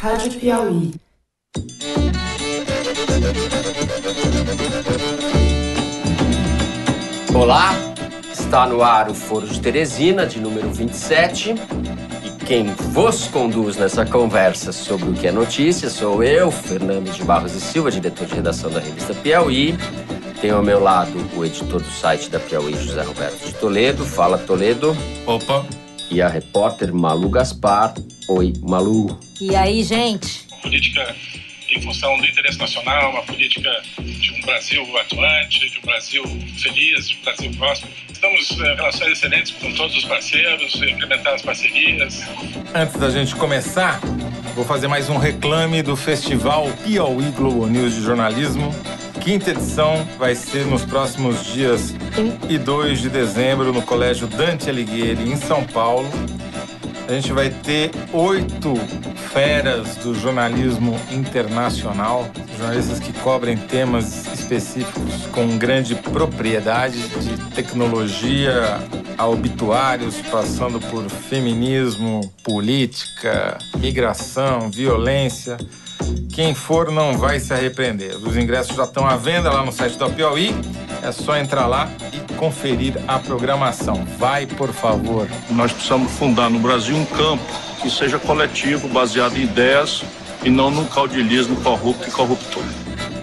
Rádio Piauí. Olá, está no ar o Foro de Teresina, de número 27. E quem vos conduz nessa conversa sobre o que é notícia sou eu, Fernando de Barros e Silva, diretor de redação da revista Piauí. Tenho ao meu lado o editor do site da Piauí, José Roberto de Toledo. Fala, Toledo. Opa, e a repórter Malu Gaspar. Oi, Malu. E aí, gente? Política em função do interesse nacional, uma política de um Brasil atuante, de um Brasil feliz, de um Brasil próspero. Estamos eh, em relações excelentes com todos os parceiros, implementar as parcerias. Antes da gente começar, Vou fazer mais um reclame do Festival Piauí Globo News de Jornalismo. Quinta edição vai ser nos próximos dias 1 e 2 de dezembro no Colégio Dante Alighieri, em São Paulo. A gente vai ter oito feras do jornalismo internacional, jornalistas que cobrem temas específicos com grande propriedade de tecnologia a obituários, passando por feminismo, política, migração, violência. Quem for não vai se arrepender. Os ingressos já estão à venda lá no site da Piauí. É só entrar lá e conferir a programação. Vai, por favor. Nós precisamos fundar no Brasil um campo que seja coletivo, baseado em ideias e não num caudilismo corrupto e corruptor.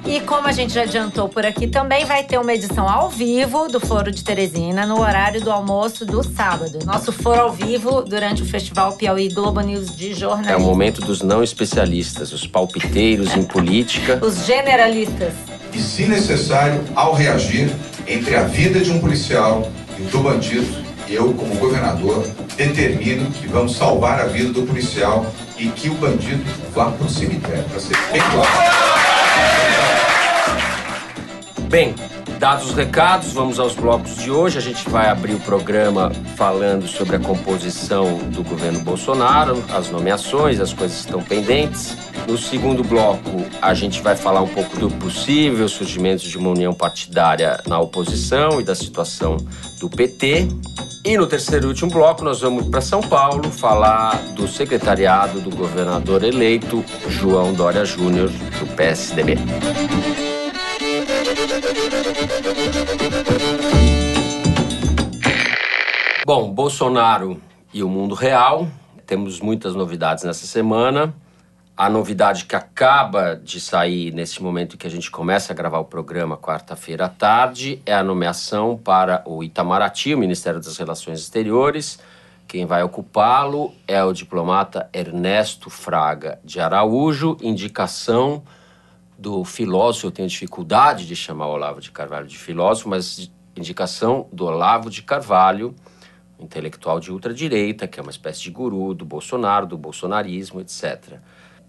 E como a gente já adiantou por aqui, também vai ter uma edição ao vivo do Foro de Teresina, no horário do almoço do sábado. Nosso foro ao vivo durante o Festival Piauí Globo News de Jornalismo. É o momento dos não especialistas, os palpiteiros em política. Os generalistas. E, se necessário, ao reagir, entre a vida de um policial e do bandido, eu, como governador, determino que vamos salvar a vida do policial e que o bandido vá para o cemitério, para ser bem claro. Bem, dados os recados, vamos aos blocos de hoje. A gente vai abrir o programa falando sobre a composição do governo Bolsonaro, as nomeações, as coisas que estão pendentes. No segundo bloco, a gente vai falar um pouco do possível surgimento de uma união partidária na oposição e da situação do PT. E no terceiro e último bloco, nós vamos para São Paulo falar do secretariado do governador eleito, João Dória Júnior, do PSDB. Bom, Bolsonaro e o mundo real. Temos muitas novidades nessa semana. A novidade que acaba de sair nesse momento que a gente começa a gravar o programa, quarta-feira à tarde, é a nomeação para o Itamaraty, o Ministério das Relações Exteriores. Quem vai ocupá-lo é o diplomata Ernesto Fraga de Araújo, indicação do filósofo, eu tenho dificuldade de chamar o Olavo de Carvalho de filósofo, mas indicação do Olavo de Carvalho, intelectual de ultradireita, que é uma espécie de guru do Bolsonaro, do bolsonarismo, etc.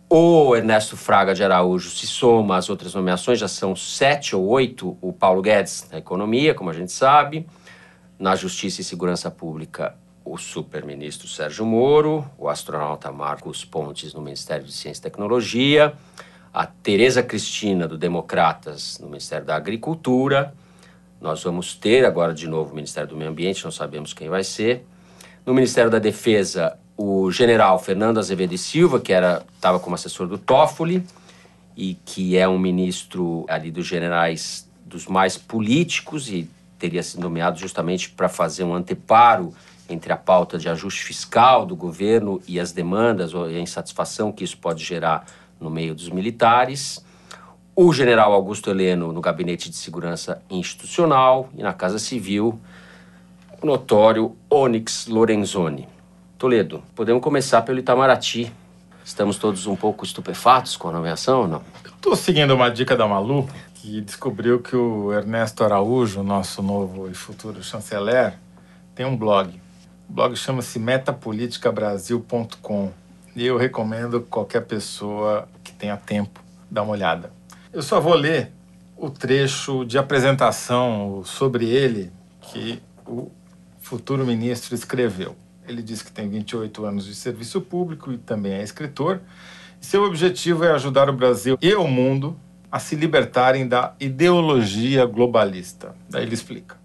O Ernesto Fraga de Araújo se soma às outras nomeações, já são sete ou oito, o Paulo Guedes na economia, como a gente sabe, na Justiça e Segurança Pública, o superministro Sérgio Moro, o astronauta Marcos Pontes no Ministério de Ciência e Tecnologia, a Tereza Cristina do Democratas no Ministério da Agricultura, nós vamos ter agora de novo o Ministério do Meio Ambiente, não sabemos quem vai ser. No Ministério da Defesa, o general Fernando Azevedo e Silva, que estava como assessor do Toffoli e que é um ministro ali dos generais dos mais políticos e teria sido nomeado justamente para fazer um anteparo entre a pauta de ajuste fiscal do governo e as demandas ou a insatisfação que isso pode gerar no meio dos militares o general Augusto Heleno no Gabinete de Segurança Institucional e na Casa Civil, o notório Onyx Lorenzoni. Toledo, podemos começar pelo Itamaraty. Estamos todos um pouco estupefatos com a nomeação ou não? Estou seguindo uma dica da Malu, que descobriu que o Ernesto Araújo, nosso novo e futuro chanceler, tem um blog. O blog chama-se metapoliticabrasil.com e eu recomendo qualquer pessoa que tenha tempo dar uma olhada. Eu só vou ler o trecho de apresentação sobre ele que o futuro ministro escreveu. Ele diz que tem 28 anos de serviço público e também é escritor. Seu objetivo é ajudar o Brasil e o mundo a se libertarem da ideologia globalista. Daí ele explica.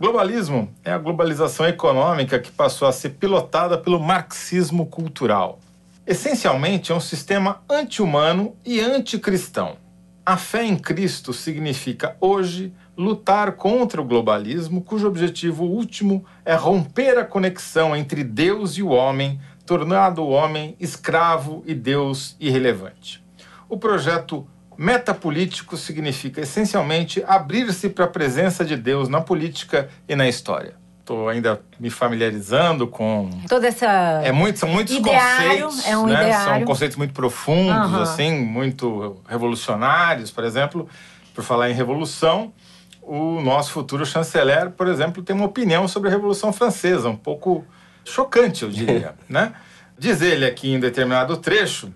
Globalismo é a globalização econômica que passou a ser pilotada pelo marxismo cultural. Essencialmente é um sistema anti-humano e anticristão a fé em Cristo significa hoje lutar contra o globalismo, cujo objetivo último é romper a conexão entre Deus e o homem, tornando o homem escravo e Deus irrelevante. O projeto metapolítico significa essencialmente abrir-se para a presença de Deus na política e na história ainda me familiarizando com. Toda essa. É muito, são muitos ideário, conceitos. É um né? Ideário. São conceitos muito profundos, uhum. assim, muito revolucionários, por exemplo. Por falar em revolução, o nosso futuro chanceler, por exemplo, tem uma opinião sobre a Revolução Francesa, um pouco chocante, eu diria. né? Diz ele aqui em determinado trecho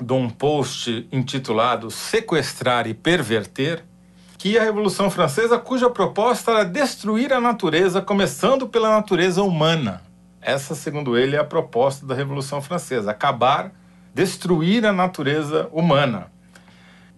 de um post intitulado Sequestrar e Perverter que a Revolução Francesa, cuja proposta era destruir a natureza, começando pela natureza humana. Essa, segundo ele, é a proposta da Revolução Francesa: acabar, destruir a natureza humana.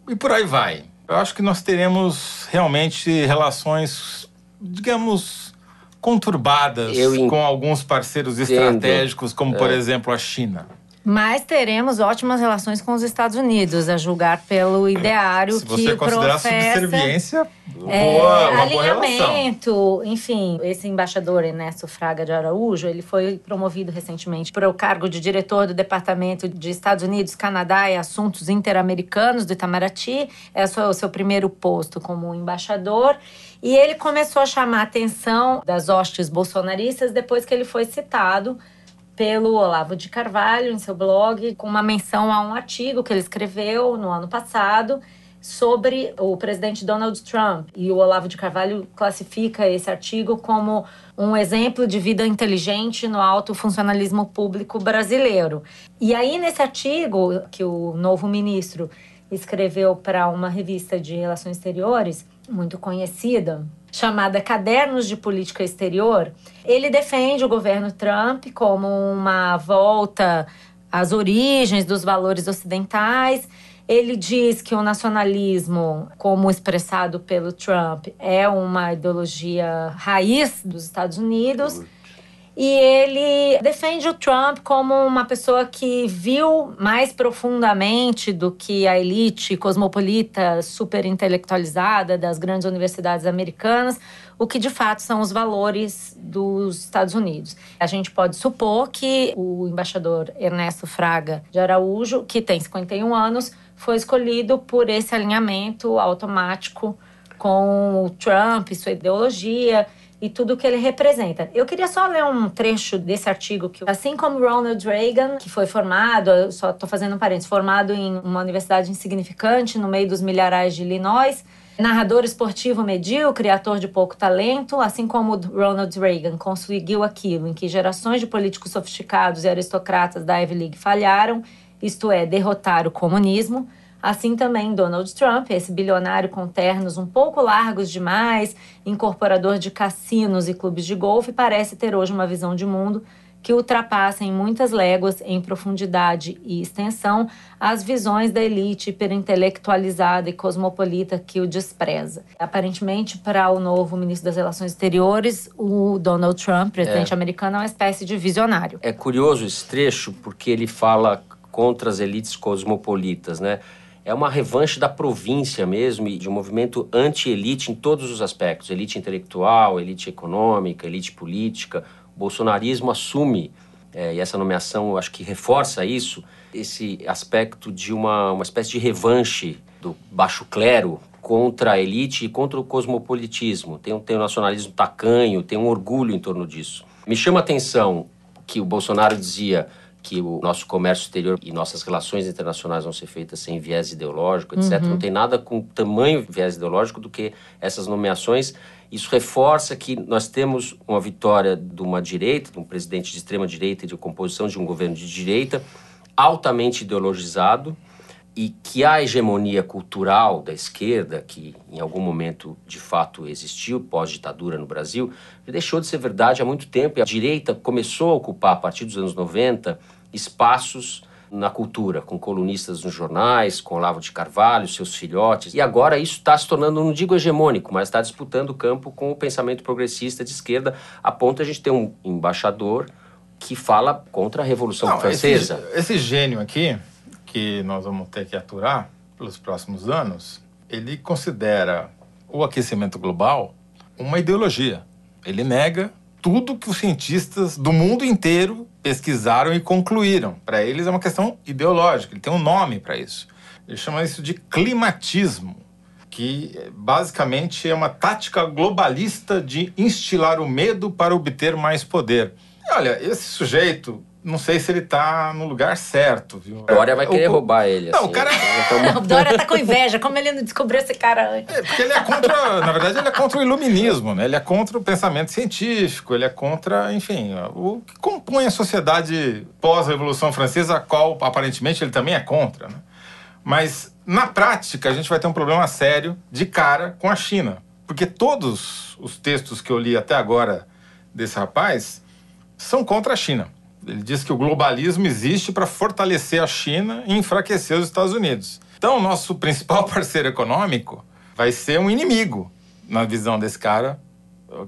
E por aí vai. Eu acho que nós teremos realmente relações, digamos, conturbadas eu com alguns parceiros estratégicos, como, por é. exemplo, a China. Mas teremos ótimas relações com os Estados Unidos, a julgar pelo ideário que Se você professa. subserviência, é, boa, alinhamento, boa enfim, esse embaixador Ernesto Fraga de Araújo, ele foi promovido recentemente para o cargo de diretor do Departamento de Estados Unidos, Canadá e Assuntos Interamericanos do Itamaraty. Esse é o seu primeiro posto como embaixador. E ele começou a chamar a atenção das hostes bolsonaristas depois que ele foi citado pelo Olavo de Carvalho em seu blog, com uma menção a um artigo que ele escreveu no ano passado sobre o presidente Donald Trump. E o Olavo de Carvalho classifica esse artigo como um exemplo de vida inteligente no alto funcionalismo público brasileiro. E aí, nesse artigo que o novo ministro escreveu para uma revista de relações exteriores muito conhecida, chamada Cadernos de Política Exterior. Ele defende o governo Trump como uma volta às origens dos valores ocidentais. Ele diz que o nacionalismo, como expressado pelo Trump, é uma ideologia raiz dos Estados Unidos e ele defende o Trump como uma pessoa que viu mais profundamente do que a elite cosmopolita, superintelectualizada das grandes universidades americanas, o que de fato são os valores dos Estados Unidos. A gente pode supor que o embaixador Ernesto Fraga de Araújo, que tem 51 anos, foi escolhido por esse alinhamento automático com o Trump e sua ideologia e tudo que ele representa. Eu queria só ler um trecho desse artigo que, assim como Ronald Reagan, que foi formado, eu só estou fazendo um parênteses, formado em uma universidade insignificante no meio dos milharais de Illinois, narrador esportivo medíocre, ator de pouco talento, assim como Ronald Reagan conseguiu aquilo em que gerações de políticos sofisticados e aristocratas da Ivy League falharam, isto é, derrotar o comunismo. Assim também Donald Trump, esse bilionário com ternos um pouco largos demais, incorporador de cassinos e clubes de golfe, parece ter hoje uma visão de mundo que ultrapassa em muitas léguas, em profundidade e extensão, as visões da elite hiperintelectualizada e cosmopolita que o despreza. Aparentemente, para o novo ministro das Relações Exteriores, o Donald Trump, presidente é. americano, é uma espécie de visionário. É curioso esse trecho porque ele fala contra as elites cosmopolitas, né? é uma revanche da província mesmo de um movimento anti-elite em todos os aspectos: elite intelectual, elite econômica, elite política. O bolsonarismo assume, é, e essa nomeação acho que reforça isso, esse aspecto de uma, uma espécie de revanche do baixo clero contra a elite e contra o cosmopolitismo. Tem um, tem um nacionalismo tacanho, tem um orgulho em torno disso. Me chama a atenção que o Bolsonaro dizia que o nosso comércio exterior e nossas relações internacionais vão ser feitas sem viés ideológico, etc. Uhum. Não tem nada com tamanho viés ideológico do que essas nomeações. Isso reforça que nós temos uma vitória de uma direita, de um presidente de extrema direita e de composição de um governo de direita altamente ideologizado e que a hegemonia cultural da esquerda, que em algum momento de fato existiu pós-ditadura no Brasil, deixou de ser verdade há muito tempo. E a direita começou a ocupar, a partir dos anos 90, espaços na cultura, com colunistas nos jornais, com Olavo de Carvalho, seus filhotes. E agora isso está se tornando, não digo hegemônico, mas está disputando o campo com o pensamento progressista de esquerda, a ponto de a gente ter um embaixador que fala contra a Revolução não, Francesa. Esse, esse gênio aqui, que nós vamos ter que aturar pelos próximos anos, ele considera o aquecimento global uma ideologia. Ele nega tudo que os cientistas do mundo inteiro pesquisaram e concluíram. Para eles é uma questão ideológica, ele tem um nome para isso. Ele chama isso de climatismo, que basicamente é uma tática globalista de instilar o medo para obter mais poder. E olha, esse sujeito não sei se ele tá no lugar certo, viu? Dória vai querer o, roubar ele. Não, assim. o cara. Dória tá com inveja. Como ele não descobriu esse cara antes? É, porque ele é contra. na verdade, ele é contra o iluminismo, né? Ele é contra o pensamento científico, ele é contra, enfim, o que compõe a sociedade pós-Revolução Francesa, a qual aparentemente ele também é contra, né? Mas na prática, a gente vai ter um problema sério de cara com a China. Porque todos os textos que eu li até agora desse rapaz são contra a China. Ele diz que o globalismo existe para fortalecer a China e enfraquecer os Estados Unidos. Então, o nosso principal parceiro econômico vai ser um inimigo, na visão desse cara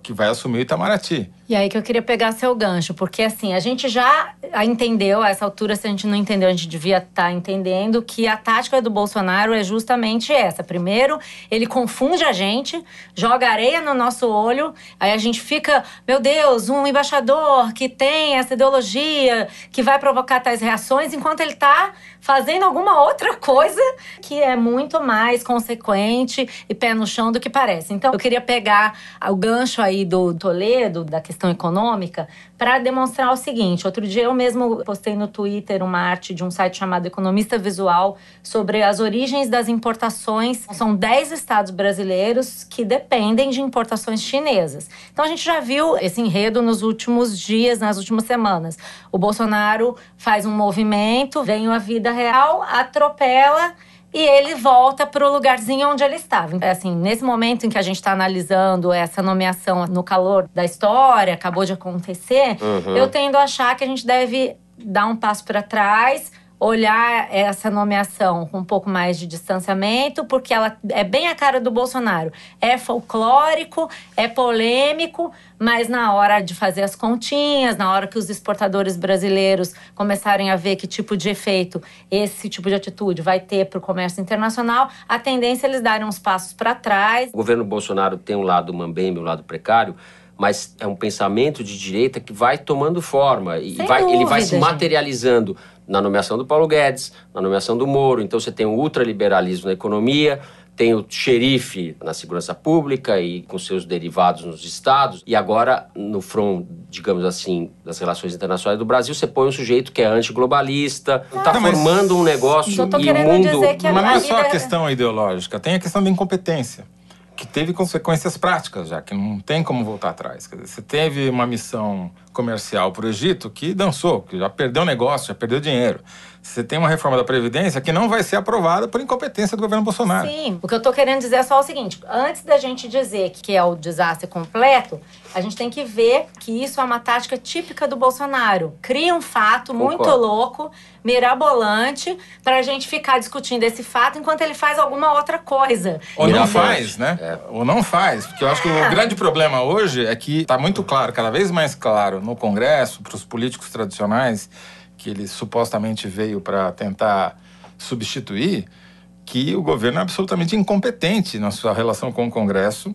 que vai assumir o Itamaraty. E aí que eu queria pegar seu gancho, porque assim, a gente já entendeu, a essa altura, se a gente não entendeu, a gente devia estar tá entendendo que a tática do Bolsonaro é justamente essa. Primeiro, ele confunde a gente, joga areia no nosso olho, aí a gente fica, meu Deus, um embaixador que tem essa ideologia, que vai provocar tais reações, enquanto ele está fazendo alguma outra coisa que é muito mais consequente e pé no chão do que parece. Então, eu queria pegar o gancho aí do Toledo, da questão questão econômica para demonstrar o seguinte: outro dia eu mesmo postei no Twitter uma arte de um site chamado Economista Visual sobre as origens das importações. São 10 estados brasileiros que dependem de importações chinesas. Então a gente já viu esse enredo nos últimos dias, nas últimas semanas. O Bolsonaro faz um movimento, vem a vida real, atropela e ele volta pro lugarzinho onde ele estava. É assim, nesse momento em que a gente está analisando essa nomeação no calor da história, acabou de acontecer, uhum. eu tendo a achar que a gente deve dar um passo para trás, olhar essa nomeação com um pouco mais de distanciamento, porque ela é bem a cara do Bolsonaro. É folclórico, é polêmico, mas na hora de fazer as continhas, na hora que os exportadores brasileiros começarem a ver que tipo de efeito esse tipo de atitude vai ter para o comércio internacional, a tendência é eles darem uns passos para trás. O governo Bolsonaro tem um lado mambembe, um lado precário, mas é um pensamento de direita que vai tomando forma e vai, dúvida, ele vai se materializando gente na nomeação do Paulo Guedes, na nomeação do Moro. Então você tem o ultraliberalismo na economia, tem o xerife na segurança pública e com seus derivados nos estados. E agora, no front, digamos assim, das relações internacionais do Brasil, você põe um sujeito que é antiglobalista, está formando um negócio só tô imundo. Dizer que a mas não é só a questão ideológica, tem a questão da incompetência. Que teve consequências práticas já, que não tem como voltar atrás. Quer dizer, você teve uma missão comercial para o Egito que dançou, que já perdeu negócio, já perdeu dinheiro. Você tem uma reforma da Previdência que não vai ser aprovada por incompetência do governo Bolsonaro. Sim, o que eu estou querendo dizer é só o seguinte: antes da gente dizer que é o desastre completo, a gente tem que ver que isso é uma tática típica do Bolsonaro. Cria um fato muito louco, mirabolante, para a gente ficar discutindo esse fato enquanto ele faz alguma outra coisa. Ou não faz, né? É. Ou não faz. Porque eu acho que o é. grande problema hoje é que está muito claro, cada vez mais claro, no Congresso, para os políticos tradicionais que ele supostamente veio para tentar substituir, que o governo é absolutamente incompetente na sua relação com o Congresso,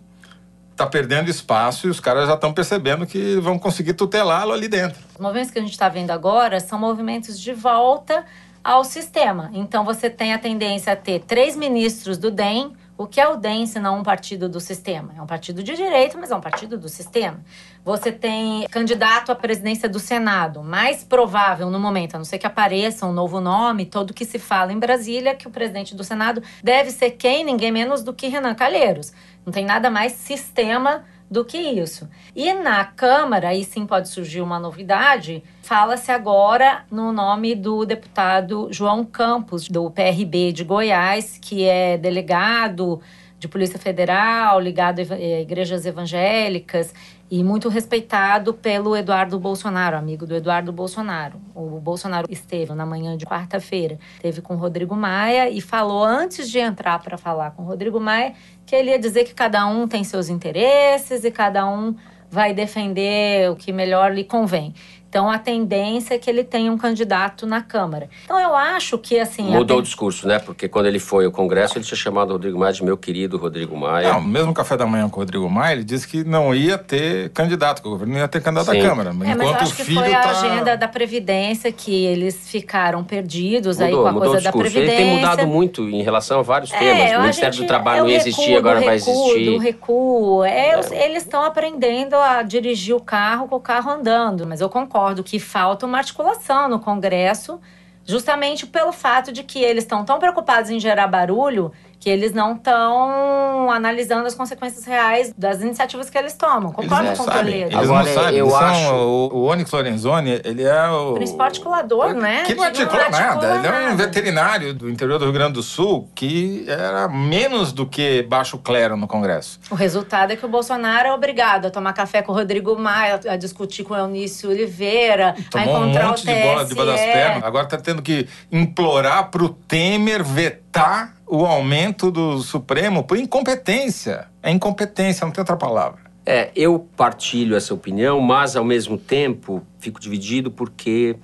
está perdendo espaço e os caras já estão percebendo que vão conseguir tutelá-lo ali dentro. Os movimentos que a gente está vendo agora são movimentos de volta ao sistema. Então você tem a tendência a ter três ministros do DEM o que é o DEM se não é um partido do sistema? É um partido de direito, mas é um partido do sistema. Você tem candidato à presidência do Senado, mais provável no momento, a não ser que apareça um novo nome, todo que se fala em Brasília, que o presidente do Senado deve ser quem? Ninguém menos do que Renan Calheiros. Não tem nada mais sistema do que isso. E na Câmara, aí sim pode surgir uma novidade, fala-se agora no nome do deputado João Campos, do PRB de Goiás, que é delegado de Polícia Federal, ligado a eh, igrejas evangélicas, e muito respeitado pelo Eduardo Bolsonaro, amigo do Eduardo Bolsonaro. O Bolsonaro esteve na manhã de quarta-feira, teve com o Rodrigo Maia e falou antes de entrar para falar com o Rodrigo Maia que ele ia dizer que cada um tem seus interesses e cada um vai defender o que melhor lhe convém. Então a tendência é que ele tenha um candidato na Câmara. Então eu acho que assim. Mudou a... o discurso, né? Porque quando ele foi ao Congresso, ele tinha chamado o Rodrigo Maia de meu querido Rodrigo Maia. Não, mesmo café da manhã com o Rodrigo Maia, ele disse que não ia ter candidato, que o governo não ia ter candidato Sim. à Câmara. É, enquanto mas eu acho o filho que foi tá... a agenda da Previdência que eles ficaram perdidos mudou, aí com a coisa da Previdência. Ele tem mudado muito em relação a vários é, temas. O Ministério gente, do Trabalho é não existia, agora recuo, vai existir. Do recuo. É, é. Eles estão aprendendo a dirigir o carro com o carro andando, mas eu concordo concordo que falta uma articulação no Congresso, justamente pelo fato de que eles estão tão preocupados em gerar barulho que eles não estão analisando as consequências reais das iniciativas que eles tomam. Concordo eles com sabem. o Toledo. Eles Agora, não sabem. Eu eles acho... São, o, o Onyx Lorenzoni, ele é o... Principal articulador, né? Que não articula, não articula nada. Ele é um veterinário do interior do Rio Grande do Sul que era menos do que baixo clero no Congresso. O resultado é que o Bolsonaro é obrigado a tomar café com o Rodrigo Maia, a discutir com o Eunício Oliveira, Tomou a encontrar um monte o TSE. de bola debaixo das pernas. Agora tá tendo que implorar pro Temer vetar o aumento do Supremo por incompetência. É incompetência, não tem outra palavra. É, eu partilho essa opinião, mas ao mesmo tempo fico dividido porque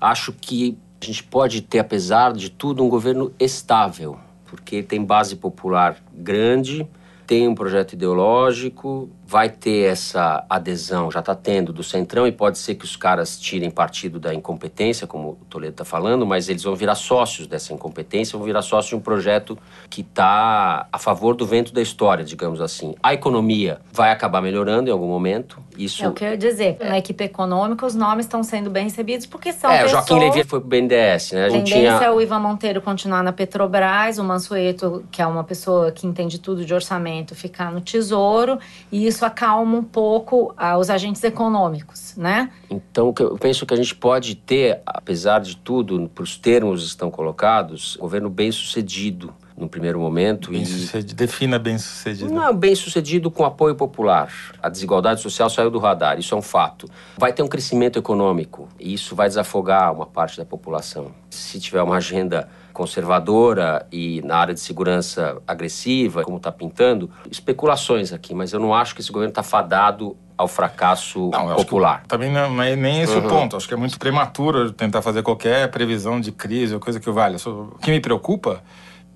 acho que a gente pode ter, apesar de tudo, um governo estável, porque tem base popular grande, tem um projeto ideológico, vai ter essa adesão, já está tendo, do Centrão, e pode ser que os caras tirem partido da incompetência, como o Toledo está falando, mas eles vão virar sócios dessa incompetência, vão virar sócios de um projeto que está a favor do vento da história, digamos assim. A economia vai acabar melhorando em algum momento. Isso... É o que eu ia dizer. Na equipe econômica, os nomes estão sendo bem recebidos porque são É, pessoas... Joaquim Levy foi pro BNDES, né? A gente tinha... é o Ivan Monteiro continuar na Petrobras, o Mansueto, que é uma pessoa que entende tudo de orçamento, ficar no Tesouro, e isso isso acalma um pouco ah, os agentes econômicos, né? Então, eu penso que a gente pode ter, apesar de tudo, para os termos que estão colocados, um governo bem sucedido no primeiro momento. Bem -sucedido. E... Defina bem sucedido. Não, é bem sucedido com apoio popular. A desigualdade social saiu do radar, isso é um fato. Vai ter um crescimento econômico e isso vai desafogar uma parte da população. Se tiver uma agenda conservadora e na área de segurança agressiva, como está pintando, especulações aqui, mas eu não acho que esse governo está fadado ao fracasso não, popular. também não é nem esse uhum. o ponto. Acho que é muito prematuro tentar fazer qualquer previsão de crise ou coisa que valha. O que me preocupa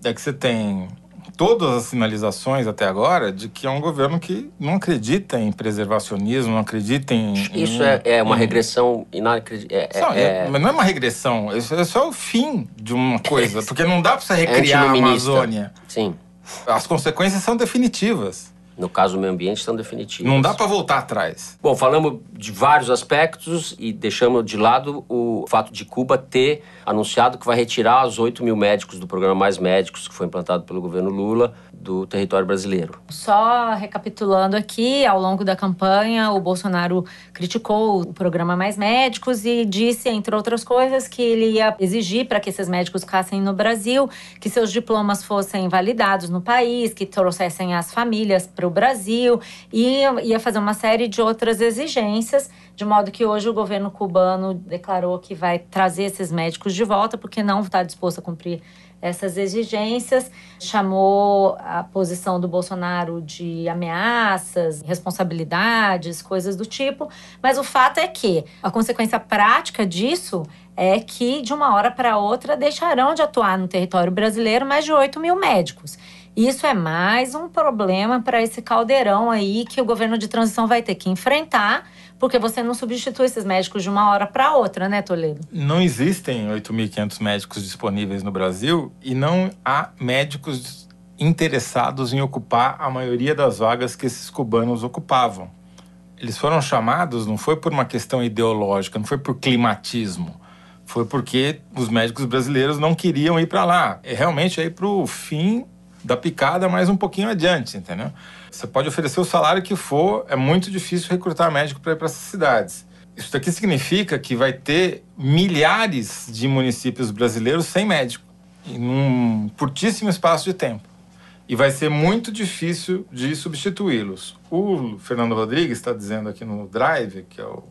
é que você tem todas as sinalizações até agora de que é um governo que não acredita em preservacionismo, não acredita em. Isso em, é, é, uma em... regressão inacreditável. É, é, não, é, é... não é uma regressão, isso é, é só o fim de uma coisa, porque não dá para você é recriar a Amazônia. Sim. As consequências são definitivas no caso do meio ambiente, estão definitivas. Não dá para voltar atrás. Bom, falamos de vários aspectos e deixamos de lado o fato de Cuba ter anunciado que vai retirar os 8 mil médicos do programa Mais Médicos, que foi implantado pelo governo Lula, do território brasileiro. Só recapitulando aqui, ao longo da campanha, o Bolsonaro criticou o programa Mais Médicos e disse, entre outras coisas, que ele ia exigir para que esses médicos ficassem no Brasil, que seus diplomas fossem validados no país, que trouxessem as famílias para o Brasil e ia fazer uma série de outras exigências, de modo que hoje o governo cubano declarou que vai trazer esses médicos de volta porque não está disposto a cumprir essas exigências, chamou a posição do Bolsonaro de ameaças, responsabilidades, coisas do tipo, mas o fato é que a consequência prática disso é que de uma hora para outra deixarão de atuar no território brasileiro mais de 8 mil médicos. Isso é mais um problema para esse caldeirão aí que o governo de transição vai ter que enfrentar, porque você não substitui esses médicos de uma hora para outra, né, Toledo? Não existem 8.500 médicos disponíveis no Brasil e não há médicos interessados em ocupar a maioria das vagas que esses cubanos ocupavam. Eles foram chamados não foi por uma questão ideológica, não foi por climatismo foi porque os médicos brasileiros não queriam ir para lá. É realmente é aí para o fim da picada, mas um pouquinho adiante, entendeu? Você pode oferecer o salário que for, é muito difícil recrutar médico para ir para essas cidades. Isso daqui significa que vai ter milhares de municípios brasileiros sem médico, em um curtíssimo espaço de tempo. E vai ser muito difícil de substituí-los. O Fernando Rodrigues está dizendo aqui no Drive, que é o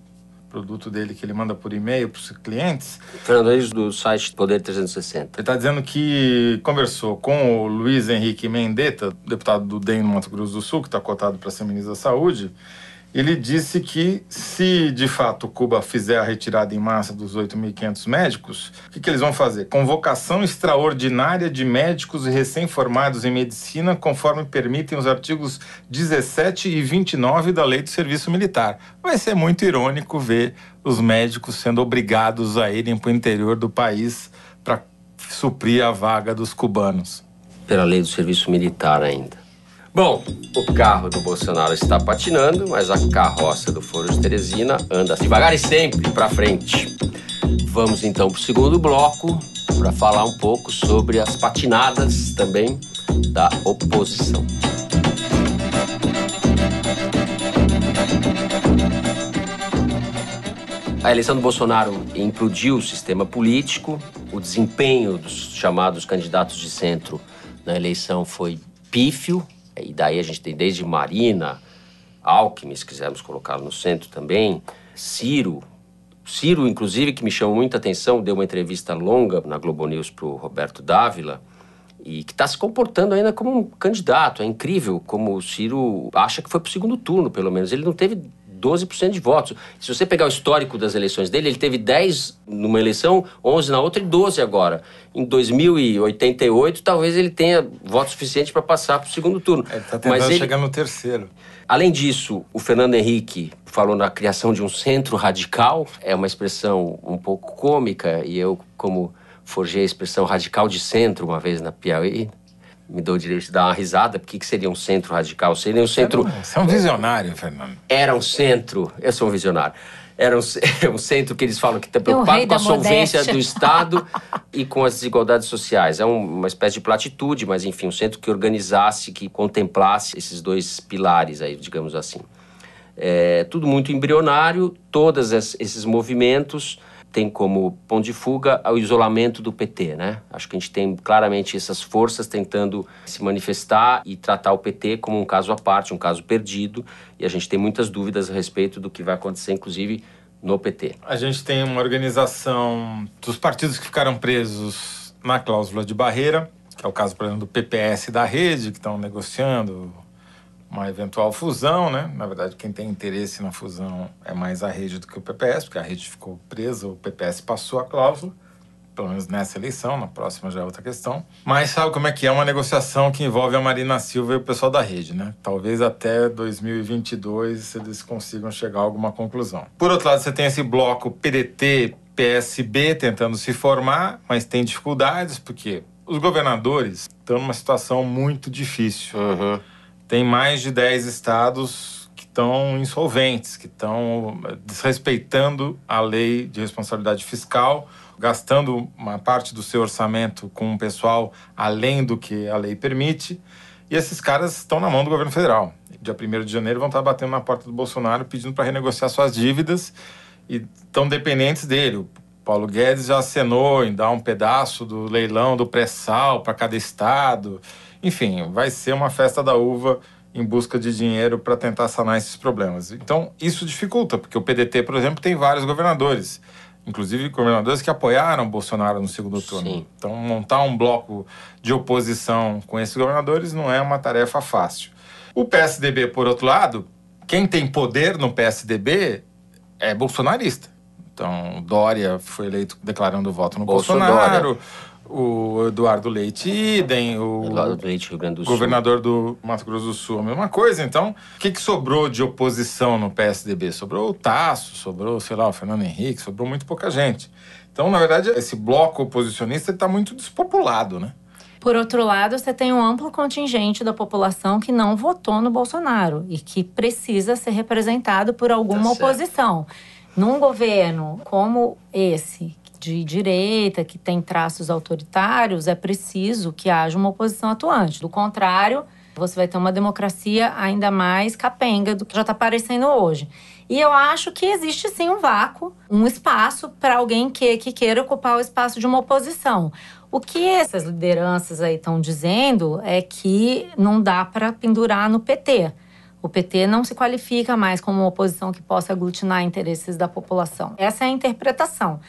produto dele que ele manda por e-mail para os clientes. Fernando do site Poder 360. Ele está dizendo que conversou com o Luiz Henrique Mendetta, deputado do DEM no Mato Grosso do Sul, que está cotado para ser ministro da Saúde, ele disse que se de fato Cuba fizer a retirada em massa dos 8.500 médicos, o que, que, eles vão fazer? Convocação extraordinária de médicos recém-formados em medicina, conforme permitem os artigos 17 e 29 da Lei do Serviço Militar. Vai ser muito irônico ver os médicos sendo obrigados a irem para o interior do país para suprir a vaga dos cubanos. Pela Lei do Serviço Militar ainda. Bom, o carro do Bolsonaro está patinando, mas a carroça do Foro de Teresina anda devagar e sempre para frente. Vamos então para o segundo bloco para falar um pouco sobre as patinadas também da oposição. A eleição do Bolsonaro implodiu o sistema político, o desempenho dos chamados candidatos de centro na eleição foi pífio, e daí a gente tem desde Marina, Alckmin, se quisermos colocar no centro também, Ciro. Ciro, inclusive, que me chamou muita atenção, deu uma entrevista longa na Globo News para o Roberto Dávila, e que está se comportando ainda como um candidato. É incrível como o Ciro acha que foi para o segundo turno, pelo menos. Ele não teve 12% de votos. Se você pegar o histórico das eleições dele, ele teve 10 numa eleição, 11 na outra e 12 agora. Em 2088, talvez ele tenha voto suficiente para passar para o segundo turno. Ele é, está tentando Mas ele... chegar no terceiro. Além disso, o Fernando Henrique falou na criação de um centro radical, é uma expressão um pouco cômica, e eu, como forjei a expressão radical de centro uma vez na Piauí, me dou o direito de dar uma risada, porque que seria um centro radical? Seria um centro. É, você é um visionário, Fernando. Era um centro. Eu sou um visionário. Era um, um centro que eles falam que está é preocupado com a solvência modéstia. do Estado e com as desigualdades sociais. É uma espécie de platitude, mas enfim, um centro que organizasse, que contemplasse esses dois pilares aí, digamos assim. É, tudo muito embrionário, todos esses movimentos tem como ponto de fuga o isolamento do PT, né? Acho que a gente tem claramente essas forças tentando se manifestar e tratar o PT como um caso à parte, um caso perdido, e a gente tem muitas dúvidas a respeito do que vai acontecer, inclusive no PT. A gente tem uma organização dos partidos que ficaram presos na cláusula de barreira, que é o caso, por exemplo, do PPS da rede, que estão negociando uma eventual fusão, né? Na verdade, quem tem interesse na fusão é mais a rede do que o PPS, porque a rede ficou presa, o PPS passou a cláusula, pelo menos nessa eleição, na próxima já é outra questão. Mas sabe como é que é uma negociação que envolve a Marina Silva e o pessoal da rede, né? Talvez até 2022 eles consigam chegar a alguma conclusão. Por outro lado, você tem esse bloco PDT, PSB tentando se formar, mas tem dificuldades, porque os governadores estão numa situação muito difícil. Uhum tem mais de 10 estados que estão insolventes, que estão eh, desrespeitando a lei de responsabilidade fiscal, gastando uma parte do seu orçamento com o pessoal além do que a lei permite. E esses caras estão na mão do governo federal. Dia 1 de janeiro vão estar batendo na porta do Bolsonaro pedindo para renegociar suas dívidas e estão dependentes dele. O Paulo Guedes já acenou em dar um pedaço do leilão do pré-sal para cada estado. Enfim, vai ser uma festa da uva em busca de dinheiro para tentar sanar esses problemas. Então, isso dificulta, porque o PDT, por exemplo, tem vários governadores, inclusive governadores que apoiaram Bolsonaro no segundo turno. Sim. Então, montar um bloco de oposição com esses governadores não é uma tarefa fácil. O PSDB, por outro lado, quem tem poder no PSDB é bolsonarista. Então, Dória foi eleito declarando voto no Bolsonaro. Bolsonaro o Eduardo Leite Idem, o Eduardo Leite, Rio Grande do Sul. governador do Mato Grosso do Sul, a mesma coisa. Então, o que, que sobrou de oposição no PSDB? Sobrou o Tasso, sobrou, sei lá, o Fernando Henrique, sobrou muito pouca gente. Então, na verdade, esse bloco oposicionista está muito despopulado, né? Por outro lado, você tem um amplo contingente da população que não votou no Bolsonaro e que precisa ser representado por tá alguma tá oposição. Num governo como esse, de direita, que tem traços autoritários, é preciso que haja uma oposição atuante. Do contrário, você vai ter uma democracia ainda mais capenga do que já está aparecendo hoje. E eu acho que existe sim um vácuo, um espaço para alguém que, que queira ocupar o espaço de uma oposição. O que essas lideranças aí estão dizendo é que não dá para pendurar no PT. O PT não se qualifica mais como uma oposição que possa aglutinar interesses da população. Essa é a interpretação.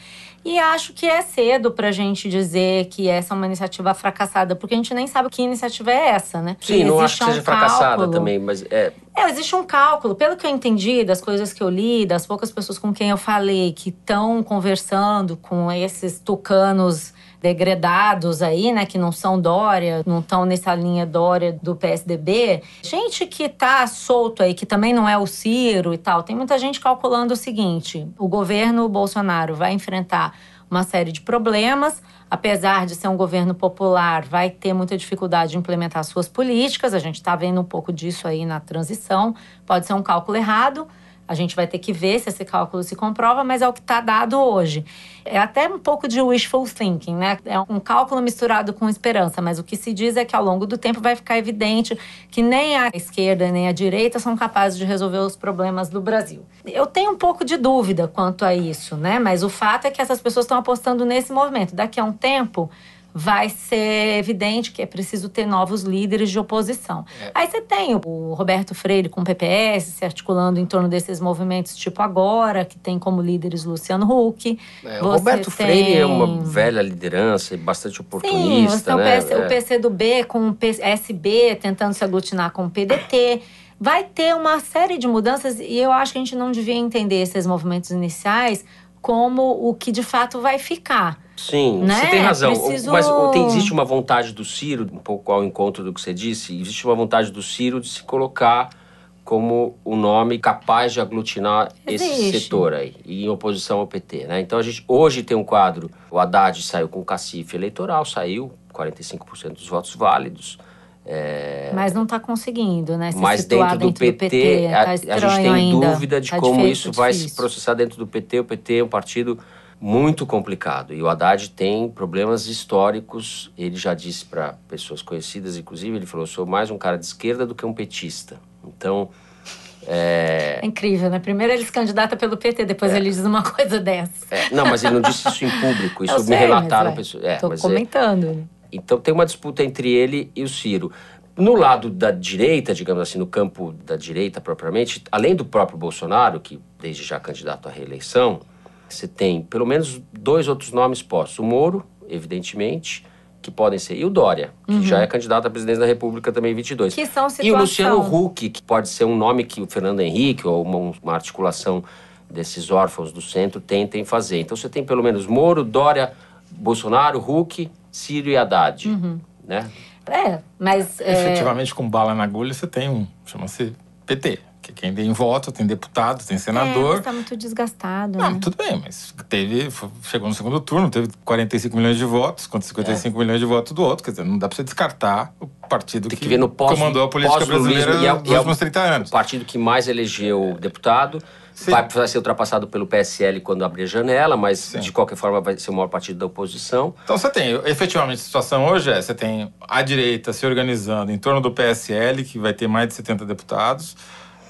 E acho que é cedo para a gente dizer que essa é uma iniciativa fracassada, porque a gente nem sabe que iniciativa é essa, né? Sim, que não acho que seja fracassada também, mas é. É, existe um cálculo. Pelo que eu entendi, das coisas que eu li, das poucas pessoas com quem eu falei que estão conversando com esses tucanos degredados aí, né, que não são Dória, não estão nessa linha Dória do PSDB, gente que tá solto aí, que também não é o Ciro e tal, tem muita gente calculando o seguinte: o governo Bolsonaro vai enfrentar uma série de problemas, apesar de ser um governo popular, vai ter muita dificuldade de implementar suas políticas. A gente está vendo um pouco disso aí na transição, pode ser um cálculo errado. A gente vai ter que ver se esse cálculo se comprova, mas é o que está dado hoje. É até um pouco de wishful thinking, né? É um cálculo misturado com esperança, mas o que se diz é que ao longo do tempo vai ficar evidente que nem a esquerda nem a direita são capazes de resolver os problemas do Brasil. Eu tenho um pouco de dúvida quanto a isso, né? Mas o fato é que essas pessoas estão apostando nesse movimento. Daqui a um tempo, vai ser evidente que é preciso ter novos líderes de oposição. É. Aí você tem o Roberto Freire com o PPS se articulando em torno desses movimentos, tipo agora, que tem como líderes Luciano Huck. É, o Roberto tem... Freire é uma velha liderança e bastante oportunista. Sim, você né? o, PC, é. o PCdoB com o PSB tentando se aglutinar com o PDT vai ter uma série de mudanças e eu acho que a gente não devia entender esses movimentos iniciais como o que de fato vai ficar. Sim, né? você tem razão. Preciso... Mas tem, existe uma vontade do Ciro, um pouco ao encontro do que você disse, existe uma vontade do Ciro de se colocar como um nome capaz de aglutinar existe. esse setor aí, em oposição ao PT. Né? Então a gente hoje tem um quadro, o Haddad saiu com cacife eleitoral, saiu 45% dos votos válidos. É... Mas não está conseguindo, né? Se mas dentro, do, dentro PT, do PT, a, tá a gente tem ainda. dúvida de tá como difícil, isso difícil. vai se processar dentro do PT. O PT é um partido muito complicado. E o Haddad tem problemas históricos. Ele já disse para pessoas conhecidas, inclusive, ele falou: sou mais um cara de esquerda do que um petista. Então. É... é incrível, né? Primeiro ele se candidata pelo PT, depois é. ele diz uma coisa dessa. É. Não, mas ele não disse isso em público, isso Eu me sei, relataram é. pessoas. Estou é, é comentando. Né? Então tem uma disputa entre ele e o Ciro. No lado da direita, digamos assim, no campo da direita propriamente, além do próprio Bolsonaro, que desde já candidato à reeleição, você tem pelo menos dois outros nomes postos. O Moro, evidentemente, que podem ser. E o Dória, que uhum. já é candidato à presidência da República também em 22. Que são situação. E o Luciano Huck, que pode ser um nome que o Fernando Henrique ou uma, uma articulação desses órfãos do centro tentem fazer. Então você tem pelo menos Moro, Dória, Bolsonaro, Huck, Ciro e Haddad. Uhum. Né? É, mas. É... Efetivamente, com bala na agulha, você tem um. Chama-se PT. Porque quem tem voto, tem deputado, tem senador. É, está muito desgastado. Não, né? tudo bem, mas teve. Chegou no segundo turno, teve 45 milhões de votos contra 55 é. milhões de votos do outro. Quer dizer, não dá para você descartar o partido tem que, que ver no pós, comandou a política brasileira e a, é nos é últimos 30 anos. O partido que mais elegeu é. deputado. Sim. Vai precisar ser ultrapassado pelo PSL quando abrir a janela, mas Sim. de qualquer forma vai ser o maior partido da oposição. Então você tem, efetivamente, a situação hoje é: você tem a direita se organizando em torno do PSL, que vai ter mais de 70 deputados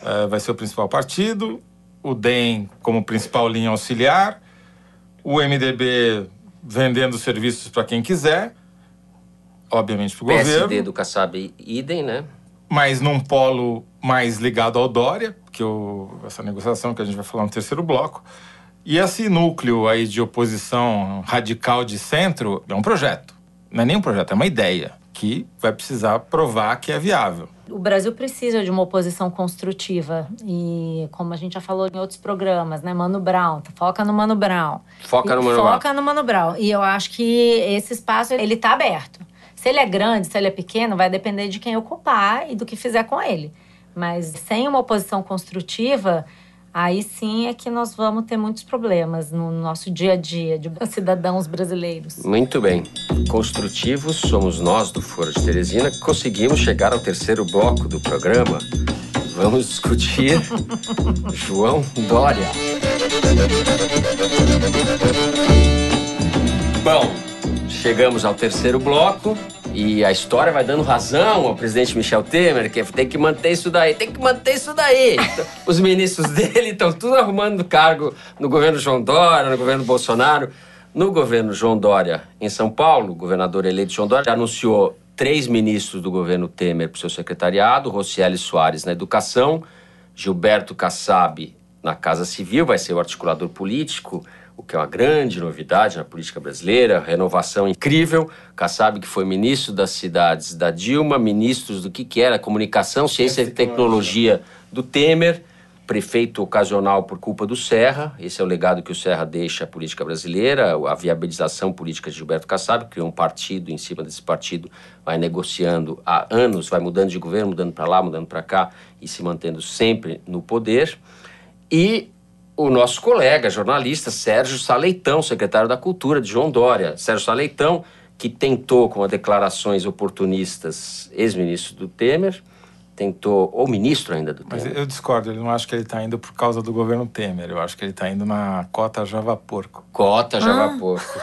eh, vai ser o principal partido, o DEM como principal linha auxiliar, o MDB vendendo serviços para quem quiser, obviamente para o governo. PSD do Kassab, idem, né? Mas num polo mais ligado ao Dória, que essa negociação que a gente vai falar no terceiro bloco. E esse núcleo aí de oposição radical de centro é um projeto. Não é nem um projeto, é uma ideia que vai precisar provar que é viável. O Brasil precisa de uma oposição construtiva e, como a gente já falou em outros programas, né, Mano Brown, tá, foca no Mano Brown. Foca no Mano Brown. Foca no Mano Brown. E eu acho que esse espaço ele tá aberto. Se ele é grande, se ele é pequeno, vai depender de quem ocupar e do que fizer com ele. Mas sem uma oposição construtiva, aí sim é que nós vamos ter muitos problemas no nosso dia a dia de cidadãos brasileiros. Muito bem. Construtivos somos nós do Foro de Teresina que conseguimos chegar ao terceiro bloco do programa. Vamos discutir João Dória. Bom, chegamos ao terceiro bloco. E a história vai dando razão ao presidente Michel Temer, que tem que manter isso daí, tem que manter isso daí. Os ministros dele estão tudo arrumando cargo no governo João Dória, no governo Bolsonaro. No governo João Dória, em São Paulo, o governador eleito João Dória anunciou três ministros do governo Temer para o seu secretariado: Rocieli Soares na educação, Gilberto Kassab na Casa Civil, vai ser o articulador político o que é uma grande novidade na política brasileira, renovação incrível. Kassab, que foi ministro das cidades da Dilma, ministros do que, que era comunicação, ciência e tecnologia do Temer, prefeito ocasional por culpa do Serra. Esse é o legado que o Serra deixa à política brasileira, a viabilização política de Gilberto Kassab, que criou um partido, em cima desse partido vai negociando há anos, vai mudando de governo, mudando para lá, mudando para cá e se mantendo sempre no poder. E o nosso colega jornalista Sérgio Saleitão, secretário da Cultura de João Dória. Sérgio Saleitão, que tentou, com as declarações oportunistas, ex-ministro do Temer, tentou, ou ministro ainda do Temer. Mas eu discordo, ele não acho que ele está indo por causa do governo Temer, eu acho que ele está indo na cota Java Porco. Cota Java ah. Porco.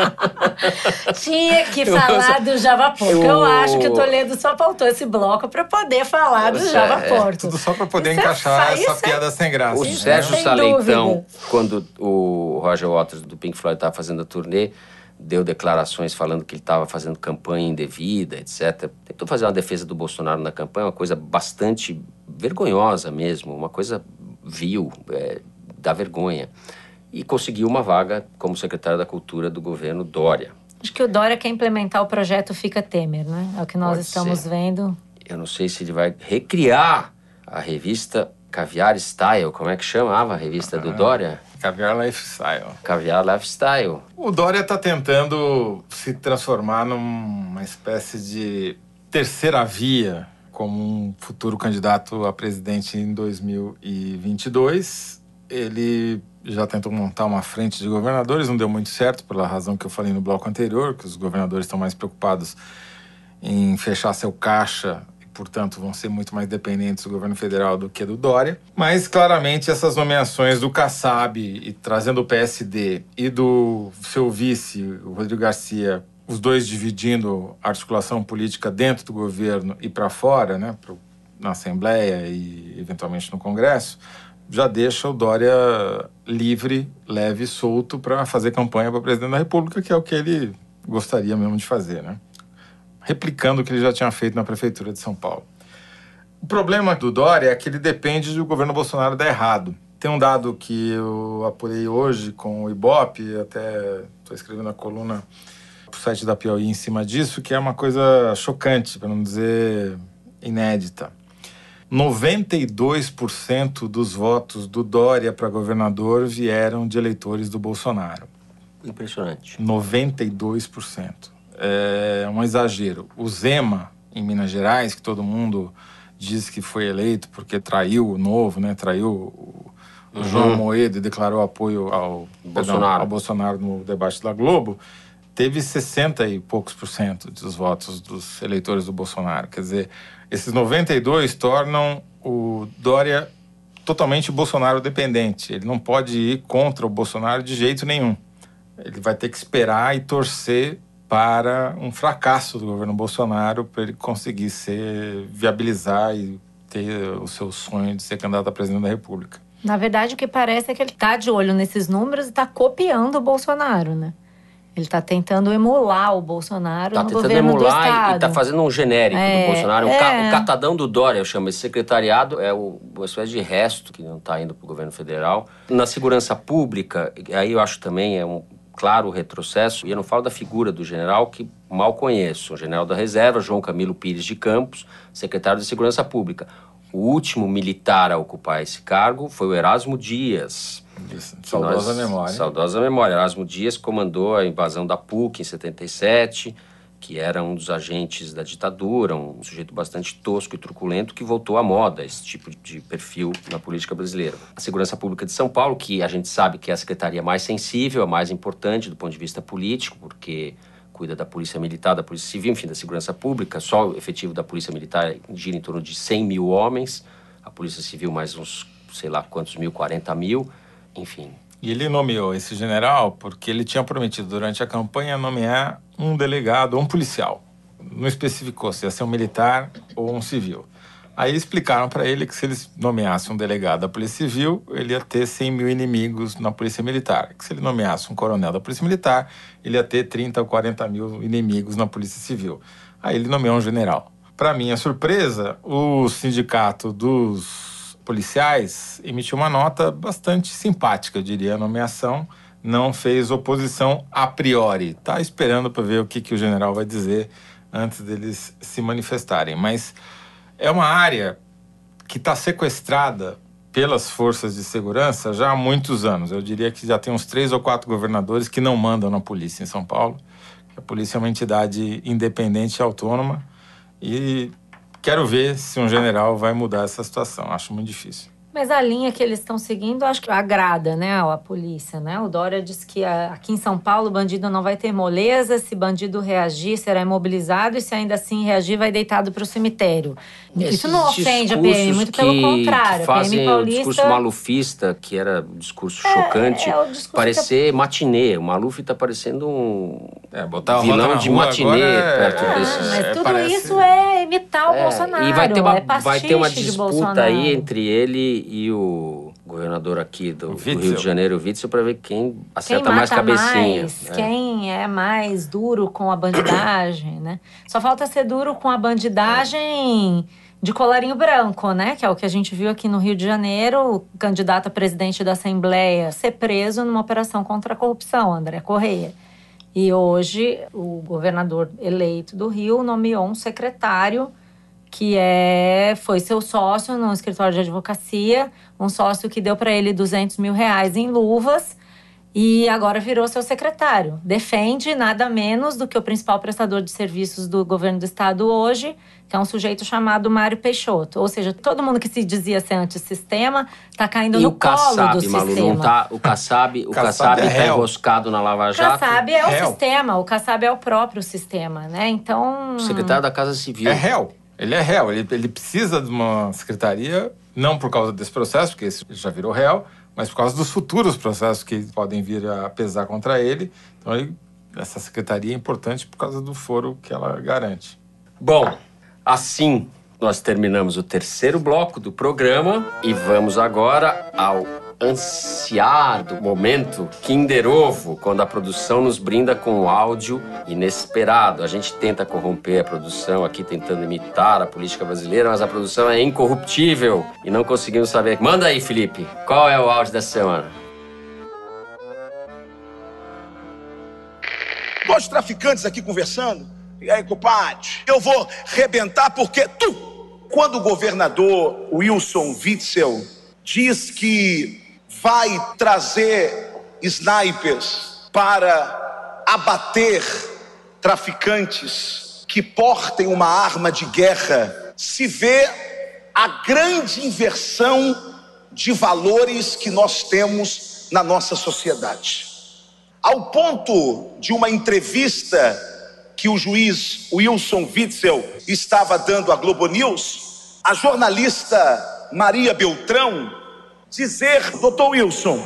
Tinha que eu falar do Java Porco. Eu... eu acho que o Toledo só faltou esse bloco para poder falar do é, Java é, Porco. É, tudo só para poder isso é encaixar é, essa piada é... sem graça. O Sérgio Saleitão, quando o Roger Waters do Pink Floyd estava tá fazendo a turnê, deu declarações falando que ele estava fazendo campanha indevida, etc. Tentou fazer uma defesa do Bolsonaro na campanha, uma coisa bastante vergonhosa mesmo, uma coisa vil, é, da vergonha. E conseguiu uma vaga como secretário da Cultura do governo Dória. Acho que o Dória quer implementar o projeto Fica Temer, né? É o que nós Pode estamos ser. vendo. Eu não sei se ele vai recriar a revista Caviar Style, como é que chamava a revista ah, do Dória? Caviar Lifestyle. Caviar Lifestyle. O Dória está tentando se transformar numa espécie de terceira via como um futuro candidato a presidente em 2022. Ele já tentou montar uma frente de governadores, não deu muito certo, pela razão que eu falei no bloco anterior, que os governadores estão mais preocupados em fechar seu caixa portanto, vão ser muito mais dependentes do governo federal do que do Dória. Mas, claramente, essas nomeações do Kassab, e, trazendo o PSD, e do seu vice, o Rodrigo Garcia, os dois dividindo a articulação política dentro do governo e para fora, né, na Assembleia e, eventualmente, no Congresso, já deixa o Dória livre, leve e solto para fazer campanha para presidente da República, que é o que ele gostaria mesmo de fazer, né? replicando o que ele já tinha feito na prefeitura de São Paulo. O problema do Dória é que ele depende do governo Bolsonaro dar errado. Tem um dado que eu apurei hoje com o Ibope, até estou escrevendo a coluna para o site da Piauí em cima disso, que é uma coisa chocante, para não dizer inédita. 92% dos votos do Dória para governador vieram de eleitores do Bolsonaro. Impressionante. 92% é um exagero. O Zema, em Minas Gerais, que todo mundo diz que foi eleito porque traiu o novo, né? Traiu o uhum. João Moedo e declarou apoio ao Bolsonaro. Perdão, ao Bolsonaro no debate da Globo, teve 60 e poucos por cento dos votos dos eleitores do Bolsonaro. Quer dizer, esses 92 tornam o Dória totalmente Bolsonaro dependente. Ele não pode ir contra o Bolsonaro de jeito nenhum. Ele vai ter que esperar e torcer para um fracasso do governo Bolsonaro para ele conseguir ser viabilizar e ter o seu sonho de ser candidato a presidente da República. Na verdade, o que parece é que ele está de olho nesses números e está copiando o Bolsonaro, né? Ele está tentando emular o Bolsonaro tá no governo do Estado. Está tentando emular e tá está fazendo um genérico é, do Bolsonaro. Um é. Ca, o catadão do Dória, eu chamo. Esse secretariado é o, uma espécie de resto que não está indo para o governo federal. Na segurança pública, aí eu acho também é um, claro retrocesso, e eu não falo da figura do general que mal conheço, o general da reserva, João Camilo Pires de Campos, secretário de Segurança Pública. O último militar a ocupar esse cargo foi o Erasmo Dias. Isso. Saudosa nós, memória. Saudosa memória. Erasmo Dias comandou a invasão da PUC em 77, que era um dos agentes da ditadura, um sujeito bastante tosco e truculento que voltou à moda esse tipo de perfil na política brasileira. A Segurança Pública de São Paulo, que a gente sabe que é a secretaria mais sensível, a mais importante do ponto de vista político, porque cuida da Polícia Militar, da Polícia Civil, enfim, da Segurança Pública, só o efetivo da Polícia Militar gira em torno de 100 mil homens, a Polícia Civil mais uns, sei lá quantos mil, 40 mil, enfim, e ele nomeou esse general porque ele tinha prometido durante a campanha nomear um delegado, um policial. Não especificou se ia ser um militar ou um civil. Aí explicaram para ele que se eles nomeassem um delegado da Polícia Civil, ele ia ter 100 mil inimigos na Polícia Militar. Que se ele nomeasse um coronel da Polícia Militar, ele ia ter 30 ou 40 mil inimigos na Polícia Civil. Aí ele nomeou um general. Para minha surpresa, o sindicato dos policiais emitiu uma nota bastante simpática, eu diria, a nomeação não fez oposição a priori. Está esperando para ver o que, que o general vai dizer antes deles se manifestarem. Mas é uma área que está sequestrada pelas forças de segurança já há muitos anos. Eu diria que já tem uns três ou quatro governadores que não mandam na polícia em São Paulo. A polícia é uma entidade independente e autônoma e Quero ver se um general vai mudar essa situação. Acho muito difícil. Mas a linha que eles estão seguindo, acho que agrada, né, a polícia, né? O Dória diz que ah, aqui em São Paulo o bandido não vai ter moleza, se bandido reagir será imobilizado e se ainda assim reagir vai deitado para o cemitério. Isso não ofende a PM, muito que, pelo contrário. Que fazem PM Paulista... o discurso malufista, que era um discurso é, chocante, é discurso parecer que... matinê. O Maluf está parecendo um é, botar vilão de matinê é perto é, desses. Mas é, tudo parece... isso é imitar o é, Bolsonaro. E vai ter uma, vai ter uma disputa aí entre ele e o governador aqui do, do, Rio de Janeiro, o Witzel, para ver quem acerta quem mais cabecinha. Mais, é. Quem é mais duro com a bandidagem, né? Só falta ser duro com a bandidagem. É de colarinho branco, né? Que é o que a gente viu aqui no Rio de Janeiro, o candidato a presidente da Assembleia ser preso numa operação contra a corrupção, André Correia. E hoje o governador eleito do Rio nomeou um secretário que é foi seu sócio no escritório de advocacia, um sócio que deu para ele 200 mil reais em luvas e agora virou seu secretário. Defende nada menos do que o principal prestador de serviços do governo do estado hoje, que é um sujeito chamado Mário Peixoto. Ou seja, todo mundo que se dizia ser antissistema está caindo e no Kassab, colo do Malu, sistema. Não tá, o Kassab, o Kassab está é tá enroscado na Lava Jato. O Kassab é o réu. sistema, o Kassab é o próprio sistema, né? Então... O secretário da Casa Civil. É réu. Ele é réu, ele, ele precisa de uma secretaria, não por causa desse processo, porque esse já virou réu, mas por causa dos futuros processos que podem vir a pesar contra ele. Então, ele, essa secretaria é importante por causa do foro que ela garante. Bom, assim nós terminamos o terceiro bloco do programa e vamos agora ao ansiado momento Kinder Ovo, quando a produção nos brinda com um áudio inesperado. A gente tenta corromper a produção aqui, tentando imitar a política brasileira, mas a produção é incorruptível e não conseguimos saber. Manda aí, Felipe, qual é o áudio dessa semana? dois traficantes aqui conversando. E aí, compadre, eu vou rebentar porque tu. Quando o governador Wilson Witzel diz que vai trazer snipers para abater traficantes que portem uma arma de guerra, se vê a grande inversão de valores que nós temos na nossa sociedade. Ao ponto de uma entrevista que o juiz Wilson Witzel estava dando à Globo News, a jornalista Maria Beltrão dizer, doutor Wilson,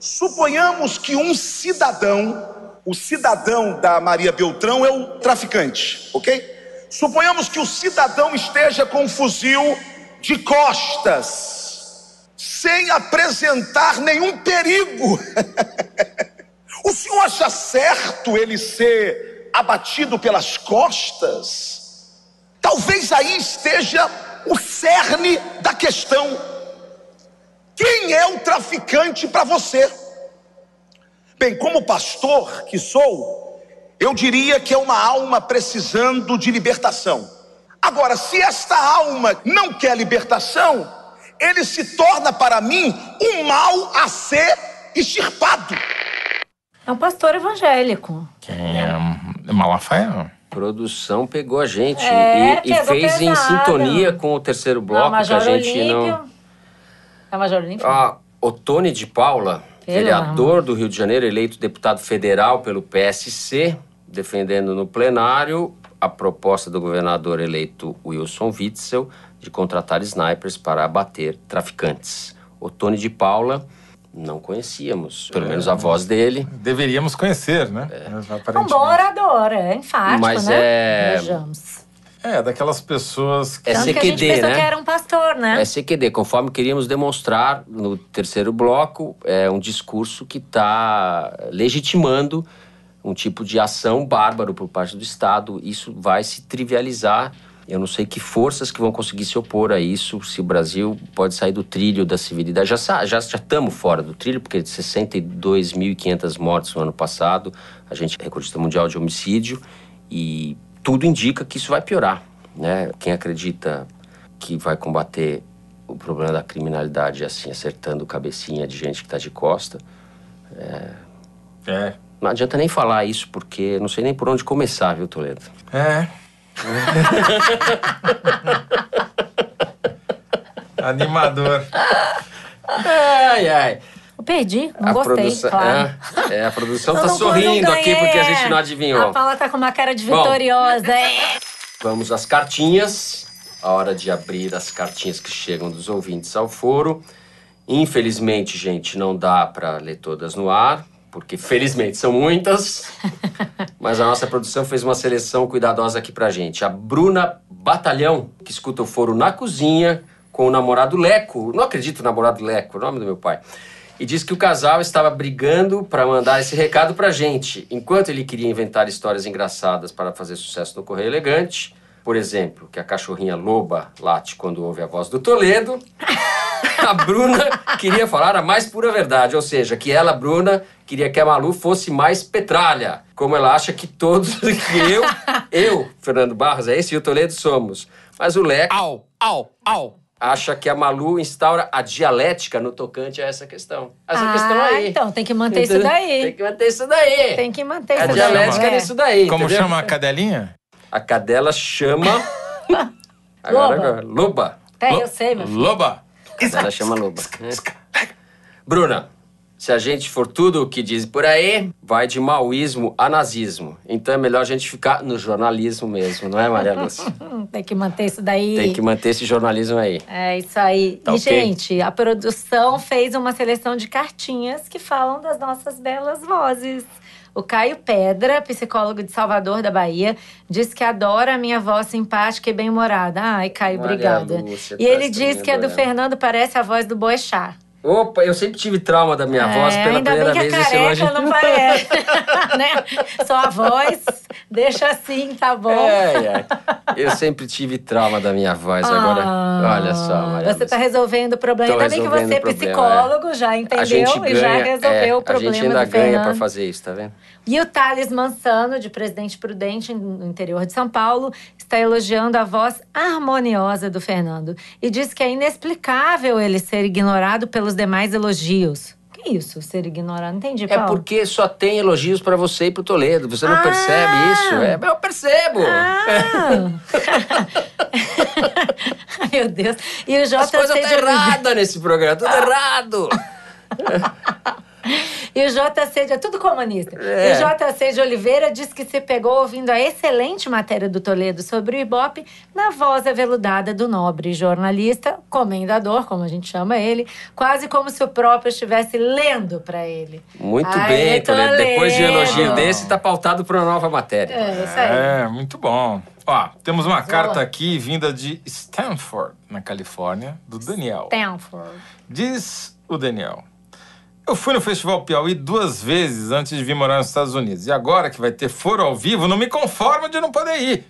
suponhamos que um cidadão, o cidadão da Maria Beltrão é o traficante, ok? Suponhamos que o cidadão esteja com um fuzil de costas, sem apresentar nenhum perigo. o senhor acha certo ele ser abatido pelas costas? Talvez aí esteja o cerne da questão. Quem é o traficante para você? Bem, como pastor que sou, eu diria que é uma alma precisando de libertação. Agora, se esta alma não quer libertação, ele se torna para mim um mal a ser extirpado. É um pastor evangélico. Quem é, é Malafaia? Produção pegou a gente é, e, e fez pesado. em sintonia com o terceiro bloco não, que a gente Olímpio. não Tá, Major Olímpio? Ah, o Tony de Paula, Ele vereador amor. do Rio de Janeiro, eleito deputado federal pelo PSC, defendendo no plenário a proposta do governador eleito Wilson Witzel de contratar snipers para abater traficantes. O Tony de Paula não conhecíamos, pelo é, menos a voz dele. Deveríamos conhecer, né? É. Mas, um morador, é enfático, Mas né? É... Vejamos. É, daquelas pessoas que... É CQD, que a gente pensou né? que era um pastor, né? É CQD, conforme queríamos demonstrar no terceiro bloco, é um discurso que está legitimando um tipo de ação bárbaro por parte do Estado. Isso vai se trivializar. Eu não sei que forças que vão conseguir se opor a isso, se o Brasil pode sair do trilho da civilidade. Já estamos já, já fora do trilho, porque 62.500 mortes no ano passado, a gente é recordista mundial de homicídio, e tudo indica que isso vai piorar. Né? Quem acredita que vai combater o problema da criminalidade assim, acertando cabecinha de gente que está de costa. É... é. Não adianta nem falar isso, porque não sei nem por onde começar, viu, Toledo? É. Animador. Ai, ai perdi, não a gostei, produção, claro. É, é a produção tá sorrindo aqui porque a gente não adivinhou. A Paula tá com uma cara de vitoriosa. Bom, é. vamos às cartinhas. A hora de abrir as cartinhas que chegam dos ouvintes ao foro. Infelizmente, gente, não dá para ler todas no ar, porque felizmente são muitas, mas a nossa produção fez uma seleção cuidadosa aqui pra gente. A Bruna Batalhão, que escuta o foro na cozinha com o namorado Leco. Não acredito, namorado Leco, é nome do meu pai e disse que o casal estava brigando para mandar esse recado para gente, enquanto ele queria inventar histórias engraçadas para fazer sucesso no Correio Elegante. Por exemplo, que a cachorrinha loba late quando ouve a voz do Toledo. A Bruna queria falar a mais pura verdade, ou seja, que ela, Bruna, queria que a Malu fosse mais petralha, como ela acha que todos, que eu, eu, Fernando Barros, é esse e o Toledo somos. Mas o Leco. Au, au, au acha que a Malu instaura a dialética no tocante a essa questão. Essa ah, questão aí. Então, tem que manter isso daí. Tem que manter isso daí. Tem que manter é isso daí. A dialética é. nisso daí. Como entendeu? chama a cadelinha? A cadela chama. agora, agora. Loba. Até L eu sei, meu filho. Loba. Ela chama Loba. Bruna, se a gente for tudo o que diz por aí, vai de maoísmo a nazismo. Então é melhor a gente ficar no jornalismo mesmo, não é, Maria Lúcia? Hum, tem que manter isso daí. Tem que manter esse jornalismo aí. É isso aí. Tá e, okay? gente, a produção fez uma seleção de cartinhas que falam das nossas belas vozes. O Caio Pedra, psicólogo de Salvador da Bahia, diz que adora a minha voz simpática e bem-humorada. Ai, Caio, Maria obrigada. Lúcia, e ele é diz que a do Fernando parece a voz do Boechat. Opa, eu sempre tive trauma da minha é, voz pela primeira vez esse hoje. não tá- parece, né? Só a voz, deixa assim, tá bom. É, é. Eu sempre tive trauma da minha voz. Ah, agora, olha só, Maria Você tá resolvendo o problema. Tô tá ainda bem que você é psicólogo, é. já entendeu ganha, e já resolveu é, o problema. A gente ainda ganha para fazer isso, tá vendo? E o Thales Mansano, de Presidente Prudente, no interior de São Paulo, está elogiando a voz harmoniosa do Fernando e diz que é inexplicável ele ser ignorado pelos demais elogios. Que isso, ser ignorado? Não entendi, é Paulo. É porque só tem elogios para você e pro Toledo. Você não ah, percebe isso? É, eu percebo. Ah. Ai, meu Deus. E o Jota As coisas estão tá erradas nesse programa. Tudo ah. errado. E o JC, de, é tudo comunista. É. o JC de Oliveira diz que se pegou ouvindo a excelente matéria do Toledo sobre o Ibope na voz aveludada do nobre jornalista, comendador, como a gente chama ele, quase como se o próprio estivesse lendo para ele. Muito bem, Toledo. Toledo. Depois de um elogio desse, está pautado para uma nova matéria. É, isso aí. É, muito bom. Ó, temos uma carta aqui vinda de Stanford, na Califórnia, do Daniel. Stanford. Diz o Daniel: eu fui no Festival Piauí duas vezes antes de vir morar nos Estados Unidos. E agora que vai ter foro ao vivo, não me conformo de não poder ir.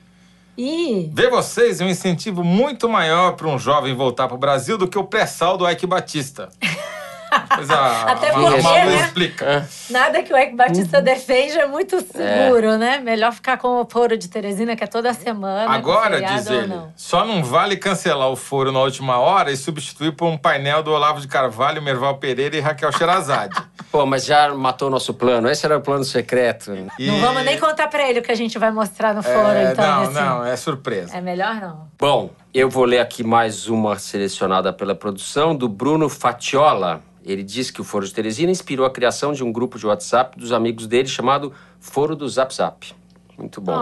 E... Ver vocês é um incentivo muito maior para um jovem voltar para o Brasil do que o pré-sal do Ike Batista. a, Até porque, a né? explica. É. Nada que o Eike Batista uhum. defende é muito seguro, é. né? Melhor ficar com o foro de Teresina, que é toda semana. É Agora, diz ele, só não vale cancelar o foro na última hora e substituir por um painel do Olavo de Carvalho, Merval Pereira e Raquel Xerazade. Pô, mas já matou nosso plano. Esse era o plano secreto. E... Não vamos nem contar pra ele o que a gente vai mostrar no foro, é, então. Não, assim. não, é surpresa. É melhor não. Bom, eu vou ler aqui mais uma selecionada pela produção, do Bruno Fatiola. Ele diz que o Foro de Teresina inspirou a criação de um grupo de WhatsApp dos amigos dele chamado Foro do Zap Zap. Muito bom.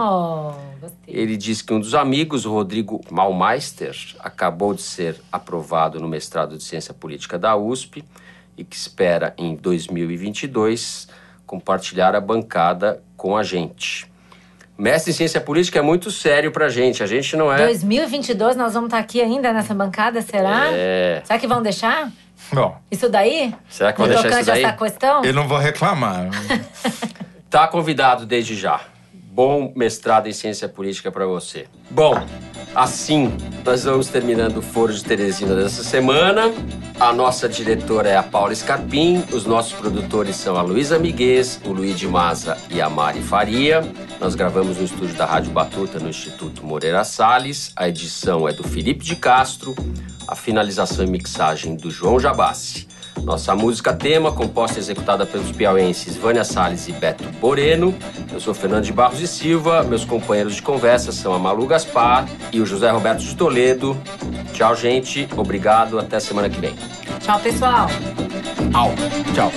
Oh, Ele diz que um dos amigos, o Rodrigo Malmeister, acabou de ser aprovado no mestrado de Ciência Política da USP e que espera, em 2022, compartilhar a bancada com a gente. Mestre em Ciência Política é muito sério pra gente. A gente não é. 2022 nós vamos estar tá aqui ainda nessa bancada, será? É. Será que vão deixar? Bom. Isso daí? Será que vão deixar isso daí? Essa questão? Eu não vou reclamar. tá convidado desde já. Bom mestrado em Ciência Política para você. Bom, Assim, nós vamos terminando o Foro de Teresina dessa semana. A nossa diretora é a Paula Scarpim, os nossos produtores são a Luísa Miguez, o Luiz de Maza e a Mari Faria. Nós gravamos no estúdio da Rádio Batuta, no Instituto Moreira Salles. A edição é do Felipe de Castro, a finalização e mixagem do João Jabassi. Nossa música tema, composta e executada pelos piauenses Vânia Salles e Beto Boreno. Eu sou Fernando de Barros e Silva. Meus companheiros de conversa são a Malu Gaspar e o José Roberto de Toledo. Tchau, gente. Obrigado. Até semana que vem. Tchau, pessoal. Au. Tchau.